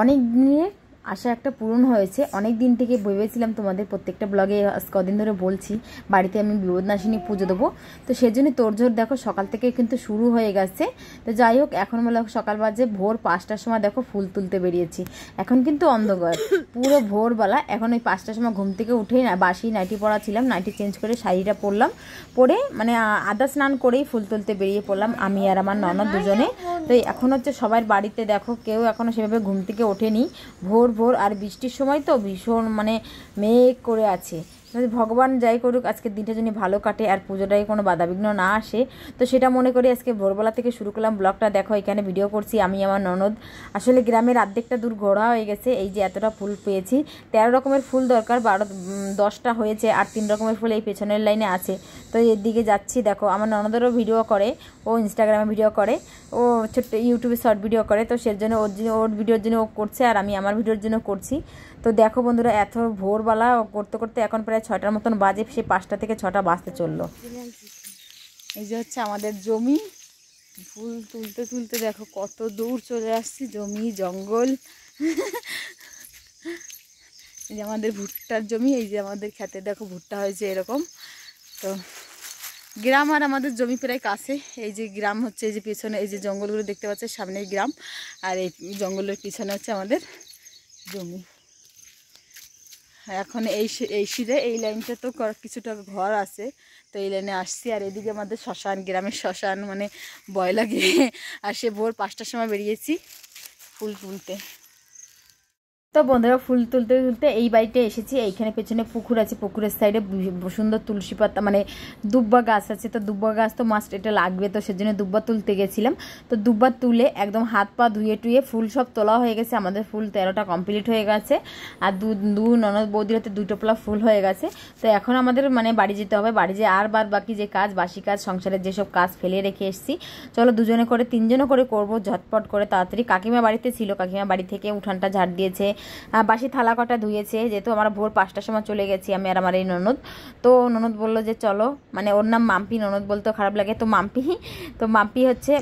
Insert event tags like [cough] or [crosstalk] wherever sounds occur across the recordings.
অনেক দিনের আশা একটা পূরণ হয়েছে অনেক দিন থেকে ভেবেছিলাম তোমাদের প্রত্যেকটা ব্লগে কদিন ধরে বলছি বাড়িতে আমি বিবদনাশিনী পুজো দেবো তো সেজন্য জোর দেখো সকাল থেকে কিন্তু শুরু হয়ে গেছে তো যাই হোক এখন বলে সকাল বাজে ভোর পাঁচটার সময় দেখো ফুল তুলতে বেরিয়েছি এখন কিন্তু অন্ধকার পুরো ভোরবেলা এখন ওই পাঁচটার সময় ঘুম থেকে উঠেই না বাসি নাইটি পরা ছিলাম নাইটি চেঞ্জ করে শাড়িটা পরলাম পরে মানে আদা স্নান করেই ফুল তুলতে বেরিয়ে পড়লাম আমি আর আমার ননদ দুজনে তো এখন হচ্ছে সবার বাড়িতে দেখো কেউ এখনও সেভাবে ঘুম থেকে ওঠেনি ভোর ভোর আর বৃষ্টির সময় তো ভীষণ মানে মেঘ করে আছে ভগবান যাই করুক আজকে দিনটা যদি ভালো কাটে আর পুজোটায় কোনো বাধাবিঘ্ন না আসে তো সেটা মনে করি আজকে ভোরবেলা থেকে শুরু করলাম ব্লগটা দেখো এখানে ভিডিও করছি আমি আমার ননদ আসলে গ্রামের অর্ধেকটা দূর ঘোরা হয়ে গেছে এই যে এতটা ফুল পেয়েছি তেরো রকমের ফুল দরকার বারো দশটা হয়েছে আর তিন রকমের ফুল এই পেছনের লাইনে আছে তো এর দিকে যাচ্ছি দেখো আমার ননদেরও ভিডিও করে ও ইনস্টাগ্রামে ভিডিও করে ও ছোট্ট ইউটিউবে শর্ট ভিডিও করে তো সের জন্য ওর ওর ভিডিওর জন্য ও করছে আর আমি আমার ভিডিওর জন্য করছি তো দেখো বন্ধুরা এত ভোরবেলা করতে করতে এখন প্রায় ছটার মতন বাজে সে পাঁচটা থেকে ছটা বাজতে চললো এই যে হচ্ছে আমাদের জমি ফুল তুলতে তুলতে দেখো কত দূর চলে আসছি জমি জঙ্গল এই যে আমাদের ভুট্টার জমি এই যে আমাদের খেতে দেখো ভুট্টা হয়েছে এরকম তো গ্রাম আর আমাদের জমি প্রায় কাছে এই যে গ্রাম হচ্ছে এই যে পিছনে এই যে জঙ্গলগুলো দেখতে পাচ্ছে সামনেই গ্রাম আর এই জঙ্গলের পিছনে হচ্ছে আমাদের জমি এখন এই এই সিরে এই লাইনটা তো কিছুটা ঘর আছে তো এই লাইনে আসছি আর এদিকে আমাদের শ্মশান গ্রামের শ্মশান মানে ভয় লাগে আর সে ভোর পাঁচটার সময় বেরিয়েছি ফুল তুলতে তো বন্ধুরা ফুল তুলতে তুলতে এই বাড়িতে এসেছি এইখানে পেছনে পুকুর আছে পুকুরের সাইডে সুন্দর তুলসী পাতা মানে দুব্বা গাছ আছে তো দুব্বা গাছ তো মাস্ট এটা লাগবে তো সেজন্য দুব্বা তুলতে গেছিলাম তো দুব্বা তুলে একদম হাত পা ধুয়ে টুয়ে ফুল সব তোলা হয়ে গেছে আমাদের ফুল তেরোটা কমপ্লিট হয়ে গেছে আর দু দু ননদ বৌদির হাতে দুটো প্লা ফুল হয়ে গেছে তো এখন আমাদের মানে বাড়ি যেতে হবে বাড়ি যে আর বার বাকি যে কাজ বাসি কাজ সংসারের যেসব কাজ ফেলে রেখে এসছি চলো দুজনে করে তিনজনে করে করব ঝটপট করে তাড়াতাড়ি কাকিমা বাড়িতে ছিল কাকিমা বাড়ি থেকে উঠানটা ঝাড় দিয়েছে বাসি থালা কটা ধুয়েছে যেহেতু আমার ভোর পাঁচটার সময় চলে গেছি আমি আর আমার এই ননদ তো ননদ বললো যে চলো মানে ওর নাম মাম্পি ননদ বলতে খারাপ লাগে তো মাম্পি তো মাম্পি হচ্ছে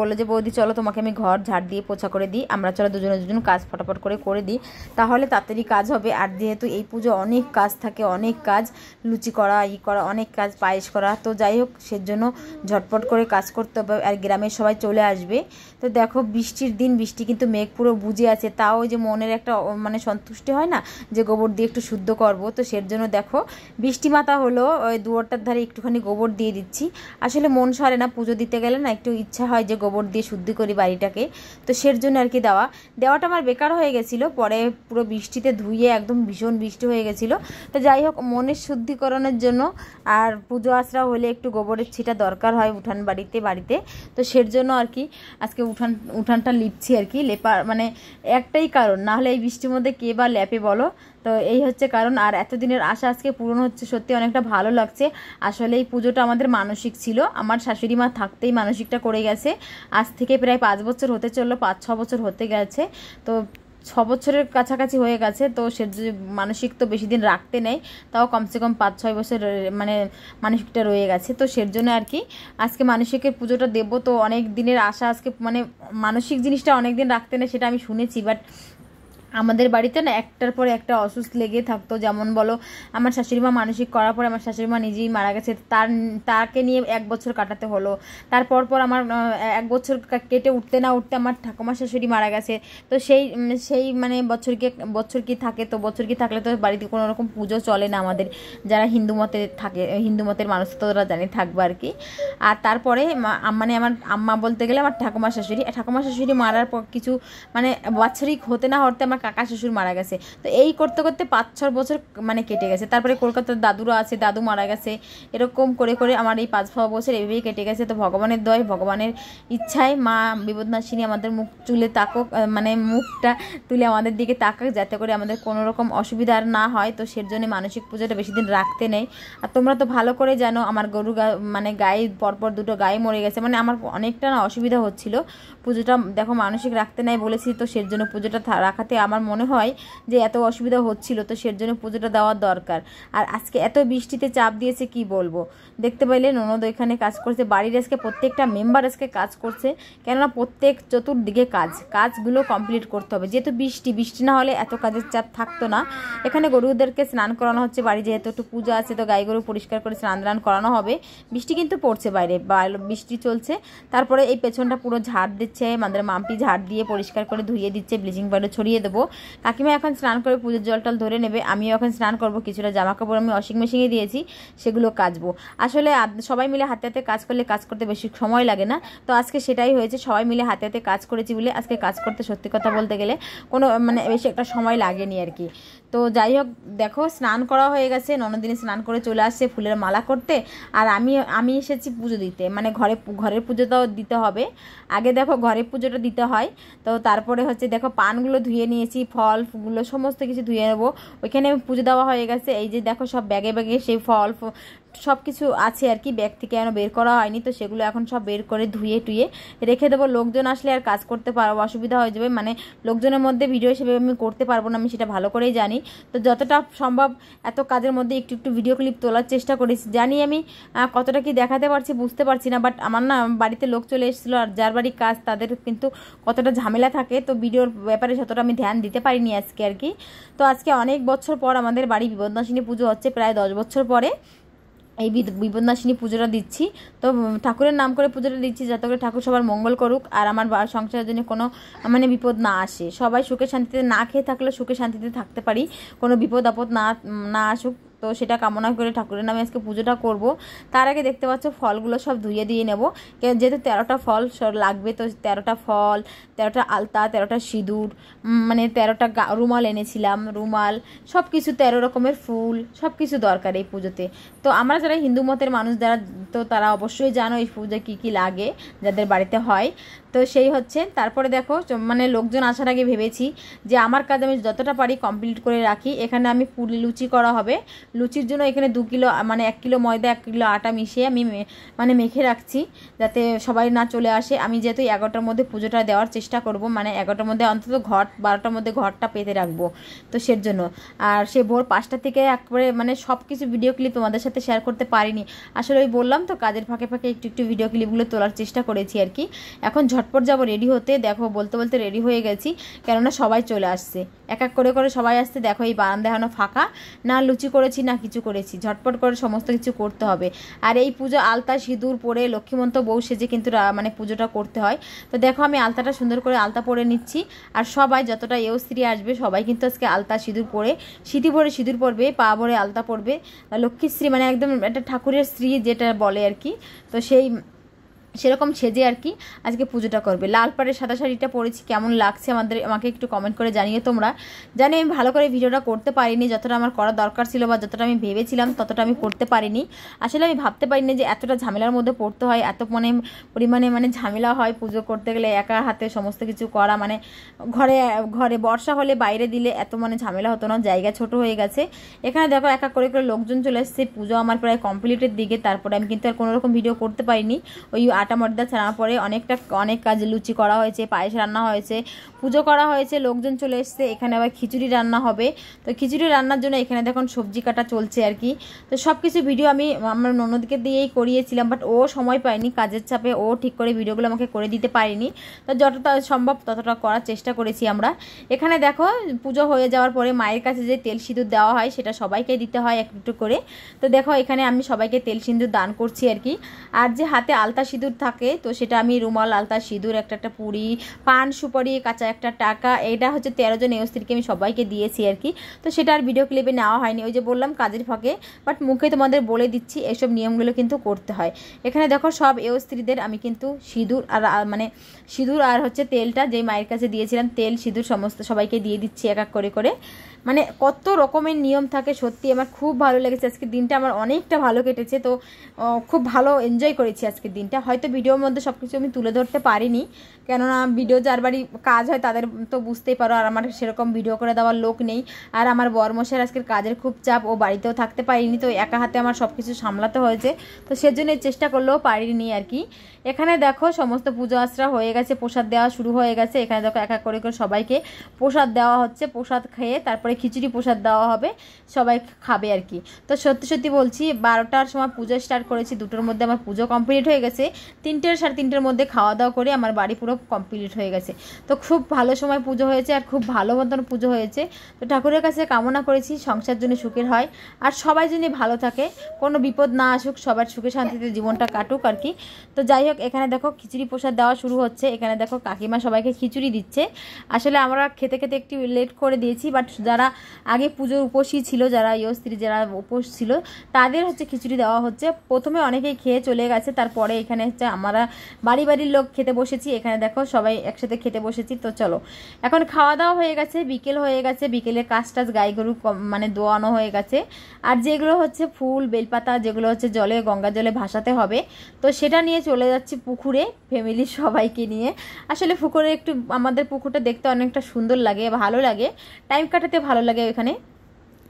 বললো যে বৌদি চলো তোমাকে আমি ঘর ঝাড় দিয়ে পোছা করে দিই আমরা চলো দুজনে দুজন কাজ ফটাফট করে করে দিই তাহলে তাড়াতাড়ি কাজ হবে আর যেহেতু এই পুজো অনেক কাজ থাকে অনেক কাজ লুচি করা ই করা অনেক কাজ পায়েস করা তো যাই হোক সেজন্য ঝটপট করে কাজ করতে হবে আর গ্রামের সবাই চলে আসবে তো দেখো বৃষ্টির দিন বৃষ্টি কিন্তু মেঘ পুরো বুঝে আছে তাও যে মনের একটা মানে সন্তুষ্টি হয় না যে গোবর দিয়ে একটু শুদ্ধ করব তো সের জন্য দেখো বৃষ্টি মাতা হলো ওই দুয়ারটার ধারে একটুখানি গোবর দিয়ে দিচ্ছি আসলে মন সারে না পুজো দিতে গেলে না একটু ইচ্ছা হয় যে গোবর দিয়ে শুদ্ধি করি বাড়িটাকে তো সের জন্য আর কি দেওয়া দেওয়াটা আমার বেকার হয়ে গেছিলো পরে পুরো বৃষ্টিতে ধুয়ে একদম ভীষণ বৃষ্টি হয়ে গেছিলো তো যাই হোক মনের শুদ্ধিকরণের জন্য আর পুজো আশ্রা হলে একটু গোবরের ছিটা দরকার হয় উঠান বাড়িতে বাড়িতে তো সের জন্য আর কি আজকে উঠান উঠানটা লিপছি আর কি লেপার মানে একটাই কারণ না হলে এই বৃষ্টির মধ্যে কে বা ল্যাপে বলো তো এই হচ্ছে কারণ আর এতদিনের আশা আজকে পূরণ হচ্ছে সত্যি অনেকটা ভালো লাগছে আসলে এই পুজোটা আমাদের মানসিক ছিল আমার শাশুড়ি মা থাকতেই মানসিকটা করে গেছে আজ থেকে প্রায় পাঁচ বছর হতে চললো পাঁচ ছ বছর হতে গেছে তো ছ বছরের কাছাকাছি হয়ে গেছে তো সে মানসিক তো বেশি দিন রাখতে নেই তাও কমসে কম পাঁচ ছয় বছর মানে মানসিকটা রয়ে গেছে তো সের জন্য আর কি আজকে মানসিকের পুজোটা দেব তো অনেক দিনের আশা আজকে মানে মানসিক জিনিসটা অনেক দিন রাখতে নেই সেটা আমি শুনেছি বাট আমাদের বাড়িতে না একটার পর একটা অসুস্থ লেগে থাকতো যেমন বলো আমার শাশুড়িমা মানসিক করার পরে আমার শাশুড়িমা নিজেই মারা গেছে তার তাকে নিয়ে এক বছর কাটাতে হলো তারপর পর আমার এক বছর কেটে উঠতে না উঠতে আমার ঠাকুমা শাশুড়ি মারা গেছে তো সেই সেই মানে বছর কে বছর কি থাকে তো বছর কি থাকলে তো বাড়িতে কোনো রকম পুজো চলে না আমাদের যারা হিন্দু মতে থাকে হিন্দু মতের মানুষ তো ওরা জানে থাকবে আর কি আর তারপরে মানে আমার আম্মা বলতে গেলে আমার ঠাকুমা শাশুড়ি ঠাকুমা শাশুড়ি মারার পর কিছু মানে বাৎসরিক হতে না হতে আমার কাকা শ্বশুর মারা গেছে তো এই করতে করতে পাঁচ ছ বছর মানে কেটে গেছে তারপরে কলকাতার দাদুরও আছে দাদু মারা গেছে এরকম করে করে আমার এই পাঁচ ছ বছর এভাবেই কেটে গেছে তো ভগবানের দয় ভগবানের ইচ্ছায় মা বিপদনাশিনী আমাদের মুখ চুলে তাকক মানে মুখটা তুলে আমাদের দিকে তাকাক যাতে করে আমাদের কোনো রকম অসুবিধা আর না হয় তো সের জন্য মানসিক পুজোটা বেশি দিন রাখতে নেই আর তোমরা তো ভালো করে জানো আমার গরু মানে গায়ে পরপর দুটো গায়ে মরে গেছে মানে আমার অনেকটা না অসুবিধা হচ্ছিলো পুজোটা দেখো মানসিক রাখতে নাই বলেছি তো সের জন্য পুজোটা রাখাতে আমার মনে হয় যে এত অসুবিধা হচ্ছিল তো সের জন্য পুজোটা দেওয়ার দরকার আর আজকে এত বৃষ্টিতে চাপ দিয়েছে কি বলবো দেখতে পাইলে ননদ ওইখানে কাজ করছে বাড়ির আজকে প্রত্যেকটা মেম্বার আজকে কাজ করছে কেননা প্রত্যেক চতুর্দিকে কাজ কাজগুলো কমপ্লিট করতে হবে যেহেতু বৃষ্টি বৃষ্টি না হলে এত কাজের চাপ থাকতো না এখানে গরুদেরকে স্নান করানো হচ্ছে বাড়ি যেহেতু একটু পূজা আছে তো গাই গরু পরিষ্কার করে স্নান দান করানো হবে বৃষ্টি কিন্তু পড়ছে বাইরে বৃষ্টি চলছে তারপরে এই পেছনটা পুরো ঝাড় দিচ্ছে দিচ্ছে আমাদের মাম্পি ঝাড় দিয়ে পরিষ্কার করে ধুয়ে দিচ্ছে ব্লিচিং পাউডার ছড়িয়ে দেবো কাকিমা এখন স্নান করে পুজোর জলটল ধরে নেবে আমিও এখন স্নান করবো কিছুটা জামা কাপড় আমি ওয়াশিং মেশিনে দিয়েছি সেগুলো কাচবো আসলে সবাই মিলে হাতে হাতে কাজ করলে কাজ করতে বেশি সময় লাগে না তো আজকে সেটাই হয়েছে সবাই মিলে হাতে হাতে কাজ করেছি বলে আজকে কাজ করতে সত্যি কথা বলতে গেলে কোনো মানে বেশি একটা সময় লাগেনি আর কি তো যাই হোক দেখো স্নান করা হয়ে গেছে ননদিনে স্নান করে চলে আসছে ফুলের মালা করতে আর আমি আমি এসেছি পুজো দিতে মানে ঘরে ঘরের পুজোটাও দিতে হবে আগে দেখো ঘরে পুজোটা দিতে হয় তো তারপরে হচ্ছে দেখো পানগুলো ধুয়ে নিয়েছি ফলগুলো সমস্ত কিছু ধুয়ে নেবো ওইখানে পুজো দেওয়া হয়ে গেছে এই যে দেখো সব ব্যাগে ব্যাগে সেই ফল সব কিছু আছে আর কি ব্যাগ থেকে এখনও বের করা হয়নি তো সেগুলো এখন সব বের করে ধুয়ে টুয়ে রেখে দেবো লোকজন আসলে আর কাজ করতে পারবো অসুবিধা হয়ে যাবে মানে লোকজনের মধ্যে ভিডিও হিসেবে আমি করতে পারবো না আমি সেটা ভালো করেই জানি তো যতটা সম্ভব এত কাজের মধ্যে একটু একটু ভিডিও ক্লিপ তোলার চেষ্টা করেছি জানি আমি কতটা কি দেখাতে পারছি বুঝতে পারছি না বাট আমার না বাড়িতে লোক চলে এসেছিলো আর যার বাড়ির কাজ তাদের কিন্তু কতটা ঝামেলা থাকে তো ভিডিওর ব্যাপারে যতটা আমি ধ্যান দিতে পারিনি আজকে আর কি তো আজকে অনেক বছর পর আমাদের বাড়ি বিপদনাশিনী পুজো হচ্ছে প্রায় দশ বছর পরে এই বিপদনাশিনী পুজোটা দিচ্ছি তো ঠাকুরের নাম করে পুজোটা দিচ্ছি যাতে করে ঠাকুর সবার মঙ্গল করুক আর আমার সংসারের জন্য কোনো মানে বিপদ না আসে সবাই সুখে শান্তিতে না খেয়ে থাকলে সুখে শান্তিতে থাকতে পারি কোনো বিপদ আপদ না না আসুক তো সেটা কামনা করে ঠাকুরের নামে আজকে পুজোটা করব তার আগে দেখতে পাচ্ছ ফলগুলো সব ধুয়ে দিয়ে নেব যেহেতু তেরোটা ফল লাগবে তো তেরোটা ফল তেরোটা আলতা তেরোটা সিঁদুর মানে তেরোটা রুমাল এনেছিলাম রুমাল সব কিছু তেরো রকমের ফুল সব কিছু দরকার এই পুজোতে তো আমরা যারা হিন্দু মতের মানুষ যারা তো তারা অবশ্যই জানো এই পুজো কী কী লাগে যাদের বাড়িতে হয় তো সেই হচ্ছে তারপরে দেখো মানে লোকজন আসার আগে ভেবেছি যে আমার কাজ আমি যতটা পারি কমপ্লিট করে রাখি এখানে আমি পুরি লুচি করা হবে লুচির জন্য এখানে দু কিলো মানে এক কিলো ময়দা এক কিলো আটা মিশিয়ে আমি মানে মেখে রাখছি যাতে সবাই না চলে আসে আমি যেহেতু এগারোটার মধ্যে পুজোটা দেওয়ার চেষ্টা করব মানে এগারোটার মধ্যে অন্তত ঘর বারোটার মধ্যে ঘরটা পেতে রাখবো তো সের জন্য আর সে ভোর পাঁচটা থেকে একবারে মানে সব কিছু ভিডিও ক্লিপ তোমাদের সাথে শেয়ার করতে পারিনি আসলে ওই বললাম তো কাজের ফাঁকে ফাঁকে একটু একটু ভিডিও ক্লিপগুলো তোলার চেষ্টা করেছি আর কি এখন ঝট ঝটপট যাব রেডি হতে দেখো বলতে বলতে রেডি হয়ে গেছি কেননা সবাই চলে আসছে এক এক করে করে সবাই আসছে দেখো এই বারান্দা এখনও ফাঁকা না লুচি করেছি না কিছু করেছি ঝটপট করে সমস্ত কিছু করতে হবে আর এই পুজো আলতা সিঁদুর পরে লক্ষ্মীমন্ত বউ সেজে কিন্তু মানে পুজোটা করতে হয় তো দেখো আমি আলতাটা সুন্দর করে আলতা পরে নিচ্ছি আর সবাই যতটা এও স্ত্রী আসবে সবাই কিন্তু আজকে আলতা সিঁদুর পরে সিঁথি ভরে সিঁদুর পরবে পা ভরে আলতা পরবে লক্ষ্মীশ্রী মানে একদম একটা ঠাকুরের স্ত্রী যেটা বলে আর কি তো সেই সেরকম সেজে আর কি আজকে পুজোটা করবে লাল পাড়ের সাদা শাড়িটা পরেছি কেমন লাগছে আমাদের আমাকে একটু কমেন্ট করে জানিয়ে তোমরা জানি আমি ভালো করে ভিডিওটা করতে পারিনি যতটা আমার করা দরকার ছিল বা যতটা আমি ভেবেছিলাম ততটা আমি করতে পারিনি আসলে আমি ভাবতে পারিনি যে এতটা ঝামেলার মধ্যে পড়তে হয় এত মানে পরিমাণে মানে ঝামেলা হয় পুজো করতে গেলে একা হাতে সমস্ত কিছু করা মানে ঘরে ঘরে বর্ষা হলে বাইরে দিলে এত মানে ঝামেলা হতো না জায়গা ছোট হয়ে গেছে এখানে দেখো একা করে করে লোকজন চলে এসছে পুজো আমার প্রায় কমপ্লিটের দিকে তারপরে আমি কিন্তু আর কোনোরকম ভিডিও করতে পারিনি ওই আর আটা মর্দা ছাড়ার পরে অনেকটা অনেক কাজ লুচি করা হয়েছে পায়েস রান্না হয়েছে পুজো করা হয়েছে লোকজন চলে এসছে এখানে আবার খিচুড়ি রান্না হবে তো খিচুড়ি রান্নার জন্য এখানে দেখুন সবজি কাটা চলছে আর কি তো সব কিছু ভিডিও আমি আমার ননদকে দিয়েই করিয়েছিলাম বাট ও সময় পায়নি কাজের চাপে ও ঠিক করে ভিডিওগুলো আমাকে করে দিতে পারেনি তো যতটা সম্ভব ততটা করার চেষ্টা করেছি আমরা এখানে দেখো পুজো হয়ে যাওয়ার পরে মায়ের কাছে যে তেল সিঁদুর দেওয়া হয় সেটা সবাইকে দিতে হয় একটু করে তো দেখো এখানে আমি সবাইকে তেল সিঁদুর দান করছি আর কি আর যে হাতে আলতা সিঁদুর থাকে তো সেটা আমি রুমাল আলতা সিঁদুর একটা একটা পুরি পান সুপারি কাঁচা একটা টাকা এটা হচ্ছে তেরো জন স্ত্রীকে আমি সবাইকে দিয়েছি আর কি তো সেটা আর ভিডিও ক্লিপে নেওয়া হয়নি ওই যে বললাম কাজের ফাঁকে বাট মুখে তোমাদের বলে দিচ্ছি এসব নিয়মগুলো কিন্তু করতে হয় এখানে দেখো সব স্ত্রীদের আমি কিন্তু সিঁদুর আর মানে সিঁদুর আর হচ্ছে তেলটা যেই মায়ের কাছে দিয়েছিলাম তেল সিঁদুর সমস্ত সবাইকে দিয়ে দিচ্ছি এক এক করে করে মানে কত রকমের নিয়ম থাকে সত্যি আমার খুব ভালো লেগেছে আজকের দিনটা আমার অনেকটা ভালো কেটেছে তো খুব ভালো এনজয় করেছি আজকের দিনটা হয়তো ভিডিওর মধ্যে সব কিছু আমি তুলে ধরতে পারিনি কেননা ভিডিও যার বাড়ি কাজ হয় তাদের তো বুঝতেই পারো আর আমার সেরকম ভিডিও করে দেওয়ার লোক নেই আর আমার বরমশের আজকের কাজের খুব চাপ ও বাড়িতেও থাকতে পারিনি তো একা হাতে আমার সব কিছু সামলাতে হয়েছে তো সেজন্য চেষ্টা করলেও পারিনি আর কি এখানে দেখো সমস্ত পুজো আশ্রা হয়ে গেছে প্রসাদ দেওয়া শুরু হয়ে গেছে এখানে দেখো এক এক করে করে সবাইকে প্রসাদ দেওয়া হচ্ছে প্রসাদ খেয়ে তারপরে খিচুড়ি প্রসাদ দেওয়া হবে সবাই খাবে আর কি তো সত্যি সত্যি বলছি বারোটার সময় পুজো স্টার্ট করেছি দুটোর মধ্যে আমার পুজো কমপ্লিট হয়ে গেছে তিনটের সাড়ে তিনটের মধ্যে খাওয়া দাওয়া করে আমার বাড়ি পুরো কমপ্লিট হয়ে গেছে তো খুব ভালো সময় পুজো হয়েছে আর খুব ভালো মতন পুজো হয়েছে তো ঠাকুরের কাছে কামনা করেছি সংসার জন্য সুখের হয় আর সবাই যেন ভালো থাকে কোনো বিপদ না আসুক সবার সুখে শান্তিতে জীবনটা কাটুক আর কি তো যাই হোক এখানে দেখো খিচুড়ি প্রসাদ দেওয়া শুরু হচ্ছে এখানে দেখো কাকিমা সবাইকে খিচুড়ি দিচ্ছে আসলে আমরা খেতে খেতে একটু লেট করে দিয়েছি বাট যারা যারা আগে পুজোর উপসী ছিল যারা স্ত্রী যারা উপোস ছিল তাদের হচ্ছে খিচুড়ি দেওয়া হচ্ছে প্রথমে অনেকেই খেয়ে চলে গেছে তারপরে এখানে হচ্ছে আমরা বাড়ি বাড়ির লোক খেতে বসেছি এখানে দেখো সবাই একসাথে খেতে বসেছি তো চলো এখন খাওয়া দাওয়া হয়ে গেছে বিকেল হয়ে গেছে বিকেলে কাজ টাজ গাই গরু মানে দোয়ানো হয়ে গেছে আর যেগুলো হচ্ছে ফুল বেলপাতা যেগুলো হচ্ছে জলে গঙ্গা জলে ভাসাতে হবে তো সেটা নিয়ে চলে যাচ্ছি পুকুরে ফ্যামিলির [laughs] সবাইকে নিয়ে আসলে পুকুরে একটু আমাদের পুকুরটা দেখতে অনেকটা সুন্দর লাগে ভালো লাগে টাইম কাটাতে ভালো ভালো লাগে এখানে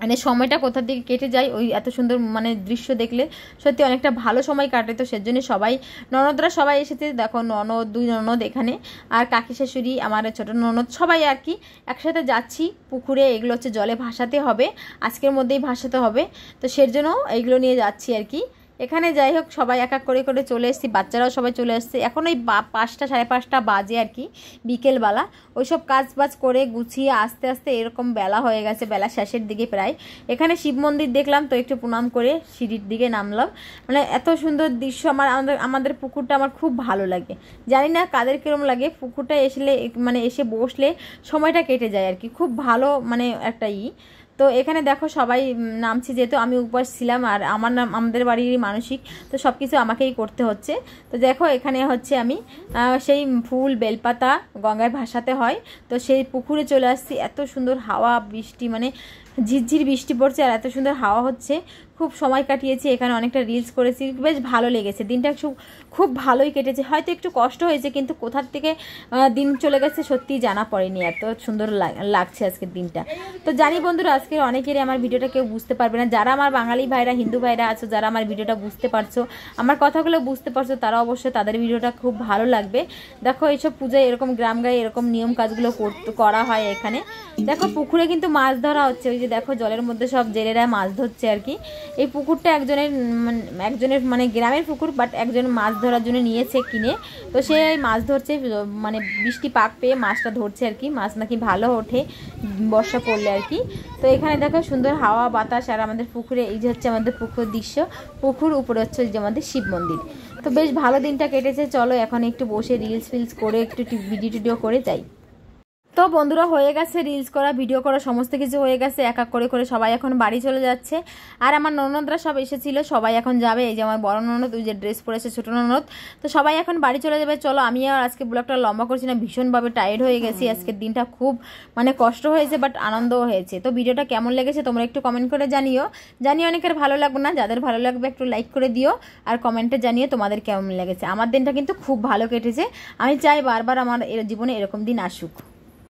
মানে সময়টা কোথার দিকে কেটে যায় ওই এত সুন্দর মানে দৃশ্য দেখলে সত্যি অনেকটা ভালো সময় কাটে তো সেজন্য সবাই ননদরা সবাই এসেছে দেখো ননদ দুই ননদ এখানে আর কাকি শাশুড়ি আমার ছোট ননদ সবাই আর কি একসাথে যাচ্ছি পুকুরে এগুলো হচ্ছে জলে ভাসাতে হবে আজকের মধ্যেই ভাসাতে হবে তো সেজন্য এইগুলো নিয়ে যাচ্ছি আর কি এখানে যাই হোক সবাই এক এক করে করে চলে এসেছি বাচ্চারাও সবাই চলে এসছে এখন ওই পাঁচটা সাড়ে পাঁচটা বাজে আর কি বিকেলবেলা ওইসব কাজ বাজ করে গুছিয়ে আস্তে আস্তে এরকম বেলা হয়ে গেছে বেলা শেষের দিকে প্রায় এখানে শিব মন্দির দেখলাম তো একটু প্রণাম করে সিঁড়ির দিকে নামলাম মানে এত সুন্দর দৃশ্য আমার আমাদের আমাদের পুকুরটা আমার খুব ভালো লাগে জানি না কাদের কীরকম লাগে পুকুরটা এসলে মানে এসে বসলে সময়টা কেটে যায় আর কি খুব ভালো মানে একটা ই তো এখানে দেখো সবাই নামছি যেহেতু আমি উপবাস ছিলাম আর আমার নাম আমাদের বাড়িরই মানসিক তো সব কিছু আমাকেই করতে হচ্ছে তো দেখো এখানে হচ্ছে আমি সেই ফুল বেলপাতা গঙ্গায় ভাসাতে হয় তো সেই পুকুরে চলে আসছি এত সুন্দর হাওয়া বৃষ্টি মানে ঝিরঝির বৃষ্টি পড়ছে আর এত সুন্দর হাওয়া হচ্ছে খুব সময় কাটিয়েছি এখানে অনেকটা রিলস করেছি বেশ ভালো লেগেছে দিনটা খুব ভালোই কেটেছে হয়তো একটু কষ্ট হয়েছে কিন্তু কোথার থেকে দিন চলে গেছে সত্যিই জানা পড়েনি এত সুন্দর লাগছে আজকের দিনটা তো জানি বন্ধুরা আজকে অনেকেরই আমার ভিডিওটা কেউ বুঝতে পারবে না যারা আমার বাঙালি ভাইরা হিন্দু ভাইরা আছো যারা আমার ভিডিওটা বুঝতে পারছো আমার কথাগুলো বুঝতে পারছো তারা অবশ্যই তাদের ভিডিওটা খুব ভালো লাগবে দেখো এইসব পূজায় এরকম গ্রাম গায়ে এরকম নিয়ম কাজগুলো করা হয় এখানে দেখো পুকুরে কিন্তু মাছ ধরা হচ্ছে ওই যে যে দেখো জলের মধ্যে সব জেলেরা মাছ ধরছে আর কি এই পুকুরটা একজনের একজনের মানে গ্রামের পুকুর বাট একজন মাছ ধরার জন্য নিয়েছে কিনে তো সে মাছ ধরছে মানে বৃষ্টি পাক পেয়ে মাছটা ধরছে আর কি মাছ নাকি ভালো ওঠে বর্ষা পড়লে আর কি তো এখানে দেখো সুন্দর হাওয়া বাতাস আর আমাদের পুকুরে এই যে হচ্ছে আমাদের পুকুর দৃশ্য পুকুর উপরে হচ্ছে যে আমাদের শিব মন্দির তো বেশ ভালো দিনটা কেটেছে চলো এখন একটু বসে রিলস ফিলস করে একটু ভিডিও টিডিও করে যাই তো বন্ধুরা হয়ে গেছে রিলস করা ভিডিও করা সমস্ত কিছু হয়ে গেছে এক এক করে করে সবাই এখন বাড়ি চলে যাচ্ছে আর আমার ননদরা সব এসেছিল সবাই এখন যাবে এই যে আমার বড় ননদ ওই যে ড্রেস পরেছে ছোটো ননদ তো সবাই এখন বাড়ি চলে যাবে চলো আমি আর আজকে ব্লগটা লম্বা করছি না ভীষণভাবে টায়ার্ড হয়ে গেছি আজকের দিনটা খুব মানে কষ্ট হয়েছে বাট আনন্দও হয়েছে তো ভিডিওটা কেমন লেগেছে তোমরা একটু কমেন্ট করে জানিও জানি অনেকের ভালো লাগবে না যাদের ভালো লাগবে একটু লাইক করে দিও আর কমেন্টে জানিয়ে তোমাদের কেমন লেগেছে আমার দিনটা কিন্তু খুব ভালো কেটেছে আমি চাই বারবার আমার জীবনে এরকম দিন আসুক